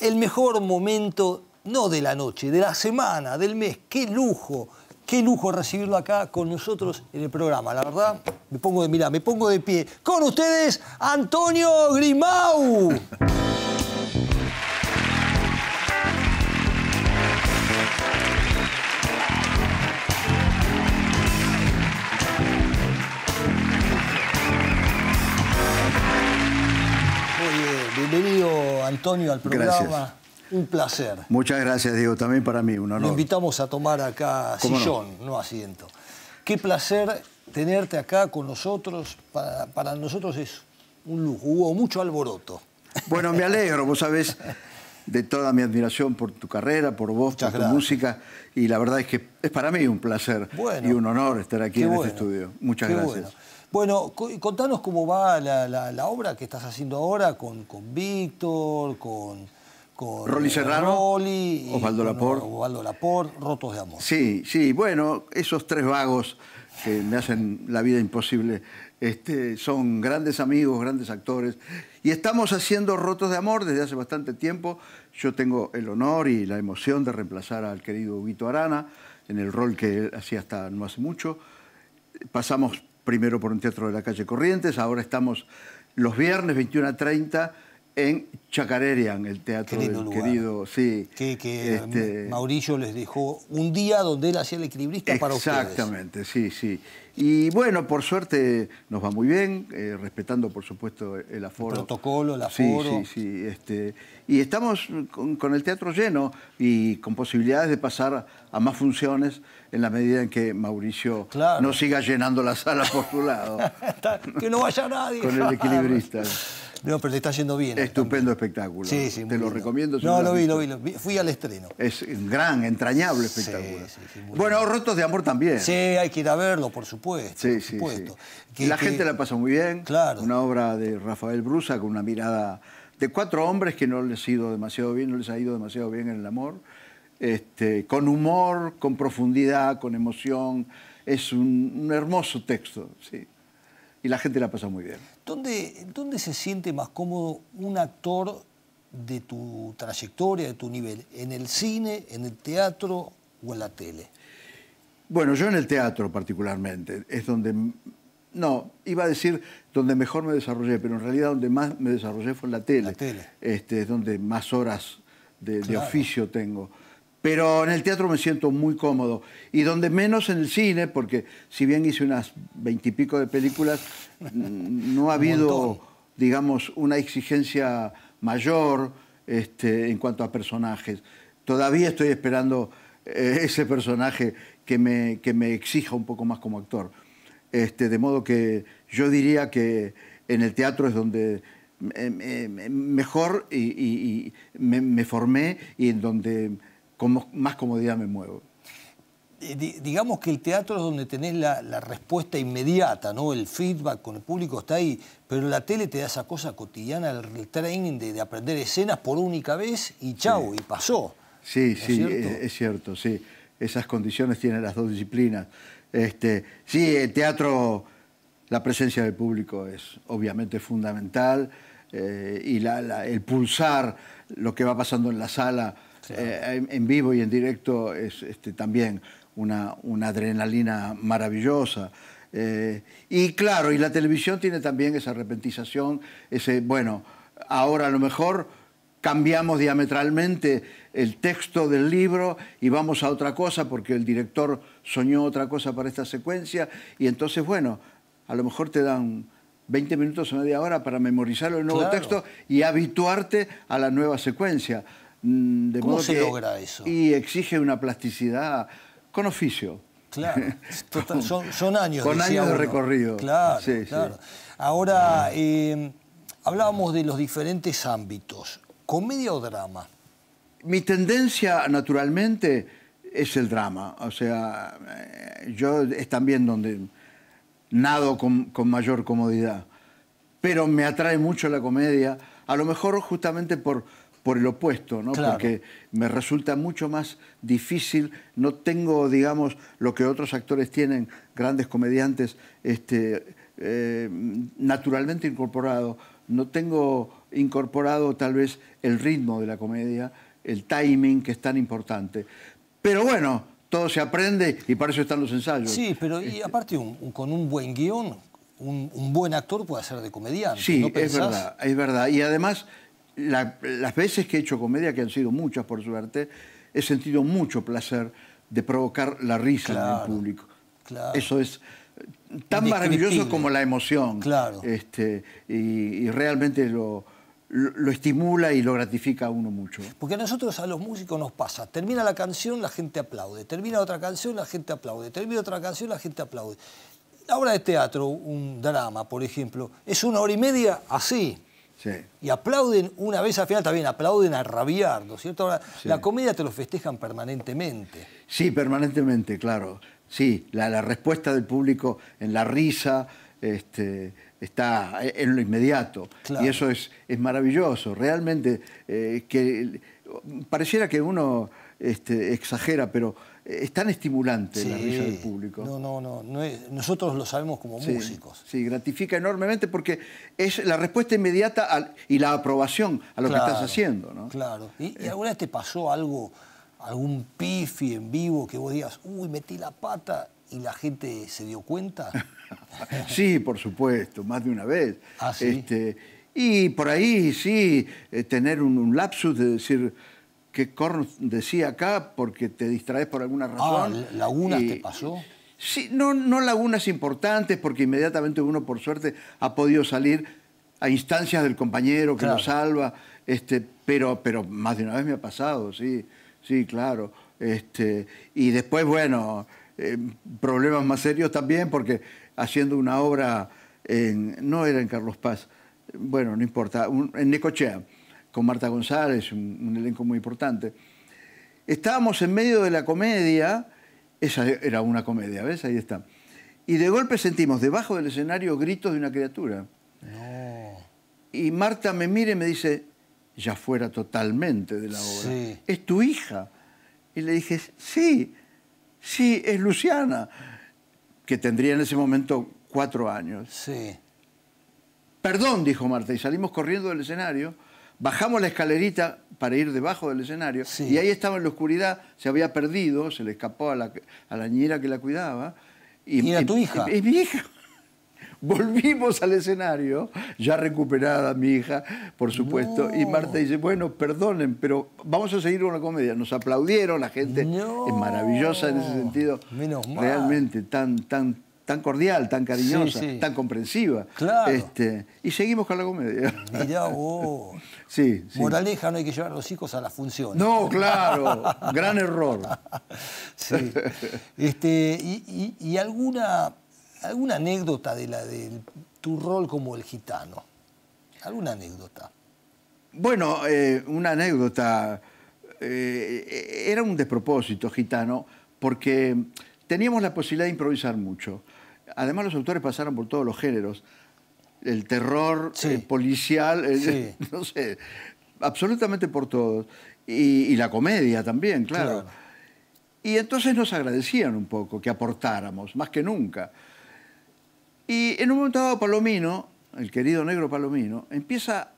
el mejor momento, no de la noche, de la semana, del mes. ¡Qué lujo! Qué lujo recibirlo acá con nosotros en el programa. La verdad, me pongo de mira, me pongo de pie. Con ustedes, Antonio Grimau. Antonio, al programa. Un placer. Muchas gracias, Diego. También para mí, un honor. Lo invitamos a tomar acá sillón, no? asiento. Qué placer tenerte acá con nosotros. Para, nosotros es un lujo. Hubo mucho alboroto. Bueno, me alegro, vos sabés, de toda mi admiración por tu carrera, por vos, por tu música. Y la verdad es que es para mí un placer y un honor estar aquí en este estudio. Muchas gracias. Bueno, contanos cómo va la, obra que estás haciendo ahora con, con Víctor, con, con Rolly Serrano, Osvaldo Laport. Osvaldo Laport, Rotos de Amor. Sí, sí, bueno, esos tres vagos que me hacen la vida imposible, este, son grandes amigos, grandes actores, y estamos haciendo Rotos de Amor desde hace bastante tiempo. Yo tengo el honor y la emoción de reemplazar al querido Vito Arana en el rol que él hacía hasta no hace mucho. Pasamos primero por un teatro de la calle Corrientes, ahora estamos los viernes 21 a 30 en Chacarerian, el teatro del querido, sí. Que, eh, este, Mauricio les dejó un día donde él hacía el equilibrista para ustedes. Exactamente, sí, sí. Y bueno, por suerte nos va muy bien, eh, respetando por supuesto el aforo. El protocolo, el aforo. Sí, sí, sí. Este, y estamos con, el teatro lleno y con posibilidades de pasar a más funciones en la medida en que Mauricio no siga llenando la sala por su lado. que no vaya nadie. con el equilibrista. No, pero te está yendo bien. Estupendo espectáculo. Sí, sí. Te lo recomiendo. no, lo, vi, lo vi, Fui al estreno. Es un gran, entrañable espectáculo. Sí, bueno, Rotos de Amor también. Sí, hay que ir a verlo, por supuesto. Sí, por supuesto. la gente la pasa muy bien. Claro. Una obra de Rafael Brusa con una mirada de cuatro hombres que no les ha ido demasiado bien, no les ha ido demasiado bien en el amor. Este, con humor, con profundidad, con emoción. Es un hermoso texto, sí y la gente la pasa muy bien. ¿Dónde, ¿Dónde se siente más cómodo un actor de tu trayectoria, de tu nivel? ¿En el cine, en el teatro o en la tele? Bueno, yo en el teatro particularmente, es donde, no, iba a decir donde mejor me desarrollé, pero en realidad donde más me desarrollé fue en la tele. Este, es donde más horas de oficio tengo. Pero en el teatro me siento muy cómodo. Y donde menos en el cine, porque si bien hice unas veintipico de películas, mm, no ha habido, digamos, una exigencia mayor este, en cuanto a personajes. Todavía estoy esperando eh, ese personaje que me, que me exija un poco más como actor. Este, de modo que yo diría que en el teatro es donde eh, mejor y, me formé y en donde con más comodidad me muevo. Eh, digamos que el teatro es donde tenés la, respuesta inmediata, ¿no? El feedback con el público está ahí, pero la tele te da esa cosa cotidiana, el training de, aprender escenas por única vez y chao, y pasó. Sí, sí, es cierto? sí. Esas condiciones tienen las dos disciplinas. Este, sí, el teatro, la presencia del público es obviamente fundamental eh, y el pulsar lo que va pasando en la sala eh, en vivo y en directo es este, también una, adrenalina maravillosa. Eh, y claro, y la televisión tiene también esa repentización, ese, bueno, ahora a lo mejor cambiamos diametralmente el texto del libro y vamos a otra cosa porque el director soñó otra cosa para esta secuencia y entonces, bueno, a lo mejor te dan 20 minutos o media hora para memorizar el nuevo texto y habituarte a la nueva secuencia. Mm, ¿Cómo se logra eso? Y exige una plasticidad con oficio. Claro, son, son, años. Con años de recorrido. Claro, claro. Ahora, eh, hablábamos de los diferentes ámbitos. ¿Comedia o drama? Mi tendencia, naturalmente, es el drama. O sea, eh, yo es también donde nado con mayor comodidad. Pero me atrae mucho la comedia, a lo mejor justamente por por el opuesto, ¿no? Porque me resulta mucho más difícil, no tengo, digamos, lo que otros actores tienen, grandes comediantes, este, eh, naturalmente incorporado, no tengo incorporado tal vez el ritmo de la comedia, el timing que es tan importante. Pero bueno, todo se aprende y para eso están los ensayos. Sí, pero y este, aparte con un buen guión, un, buen actor puede ser de comediante. Sí, es verdad, es verdad. Y además las veces que he hecho comedia, que han sido muchas por suerte, he sentido mucho placer de provocar la risa en el público. Eso es eh, tan maravilloso como la emoción. Este, y, realmente lo, lo, estimula y lo gratifica a uno mucho. Porque a nosotros, a los músicos, nos pasa. Termina la canción, la gente aplaude. Termina otra canción, la gente aplaude. Termina otra canción, la gente aplaude. La obra de teatro, un drama, por ejemplo, es una hora y media así. Y aplauden una vez al final, también aplauden a rabiar, ¿no es cierto? La comedia te lo festejan permanentemente. Sí, permanentemente, claro. Sí, la, respuesta del público en la risa este, está en lo inmediato. Y eso es, es maravilloso. Realmente, eh, que pareciera que uno este, exagera, pero eh, es tan estimulante la risa del público. No, no, no. nosotros lo sabemos como músicos. Sí, gratifica enormemente porque es la respuesta inmediata y la aprobación a lo que estás haciendo. ¿no? Claro. ¿Y, eh. alguna vez te pasó algo, algún pifi en vivo que vos digas, uy, metí la pata y la gente se dio cuenta? sí, por supuesto, más de una vez. Ah, este, y por ahí sí, eh, tener un, un lapsus de decir que Corn decía acá porque te distraes por alguna ah, razón. Ah, ¿lagunas te pasó? Sí, no, no lagunas importantes porque inmediatamente uno, por suerte, ha podido salir a instancias del compañero que lo salva, este, pero, pero más de una vez me ha pasado, sí, sí, claro. Este, y después, bueno, em, problemas más serios también porque haciendo una obra, en, no era en Carlos Paz, bueno, no importa, en Necochea con Marta González, un, elenco muy importante. Estábamos en medio de la comedia, esa era una comedia, ¿ves? Ahí está. Y de golpe sentimos debajo del escenario gritos de una criatura. Y Marta me mira y me dice, ya fuera totalmente de la obra. Es tu hija. Y le dije, sí, sí, es Luciana, que tendría en ese momento cuatro años. Sí. Perdón, dijo Marta, y salimos corriendo del escenario Bajamos la escalerita para ir debajo del escenario y ahí estaba en la oscuridad, se había perdido, se le escapó a la, a que la cuidaba. ¿Y, em, tu hija? Es mi hija. Volvimos al escenario, ya recuperada mi hija, por supuesto, y Marta dice, bueno, perdonen, pero vamos a seguir con la comedia. Nos aplaudieron, la gente es maravillosa en ese sentido. Menos mal. Realmente tan, tan, tan cordial, tan cariñosa, tan comprensiva. Claro. Este, y seguimos con la comedia. Mirá vos. Sí, sí, Moraleja, no hay que llevar a los hijos a las funciones. No, claro. gran error. Sí. Este, y, alguna, alguna anécdota de la tu rol como el gitano. ¿Alguna anécdota? Bueno, eh, una anécdota. Eh, era un despropósito gitano porque teníamos la posibilidad de improvisar mucho. Además, los autores pasaron por todos los géneros. El terror el eh, policial, eh, no sé, absolutamente por todos. Y, la comedia también, claro. claro. Y entonces nos agradecían un poco que aportáramos, más que nunca. Y en un momento dado, Palomino, el querido negro Palomino, empieza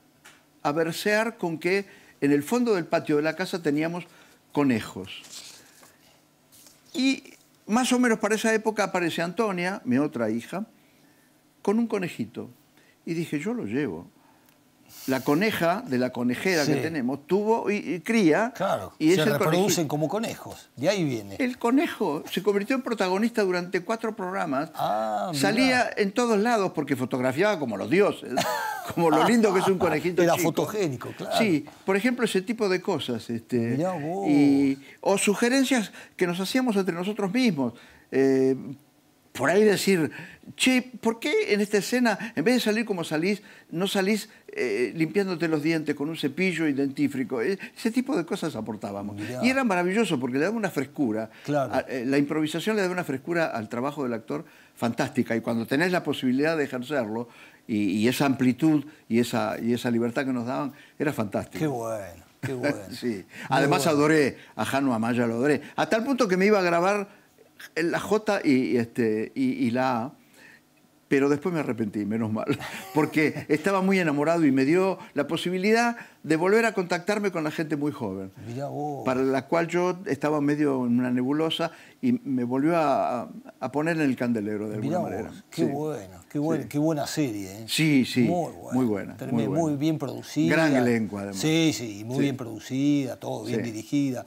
a versear con que en el fondo del patio de la casa teníamos conejos. Y más o menos para esa época aparece Antonia, mi otra hija, con un conejito. Y dije, yo lo llevo la coneja de la conejera que tenemos tuvo y, cría. Claro, y se reproducen como conejos. De ahí viene. El conejo se convirtió en protagonista durante cuatro programas. Ah, Salía en todos lados porque fotografiaba como los dioses, como lo lindo que es un conejito Era fotogénico, claro. Sí, por ejemplo, ese tipo de cosas. Este, o sugerencias que nos hacíamos entre nosotros mismos. Eh, por ahí decir, che, ¿por qué en esta escena, en vez de salir como salís, no salís eh, limpiándote los dientes con un cepillo y dentífrico? Eh, ese tipo de cosas aportábamos. Y era maravilloso porque le daba una frescura. Eh, la improvisación le daba una frescura al trabajo del actor fantástica. Y cuando tenés la posibilidad de ejercerlo y, esa amplitud y esa, y esa libertad que nos daban, era fantástico. Qué bueno. Qué bueno. sí. Además adoré a Jano Amaya, lo adoré. A tal punto que me iba a grabar la J y, este, y, la A pero después me arrepentí, menos mal, porque estaba muy enamorado y me dio la posibilidad de volver a contactarme con la gente muy joven, para la cual yo estaba medio en una nebulosa y me volvió a, poner en el candelero de alguna manera. Qué qué, buena serie. ¿eh? Sí, sí, muy buena. Muy, muy, bien producida. Gran elenco, además. Sí, sí, muy bien producida, todo bien dirigida.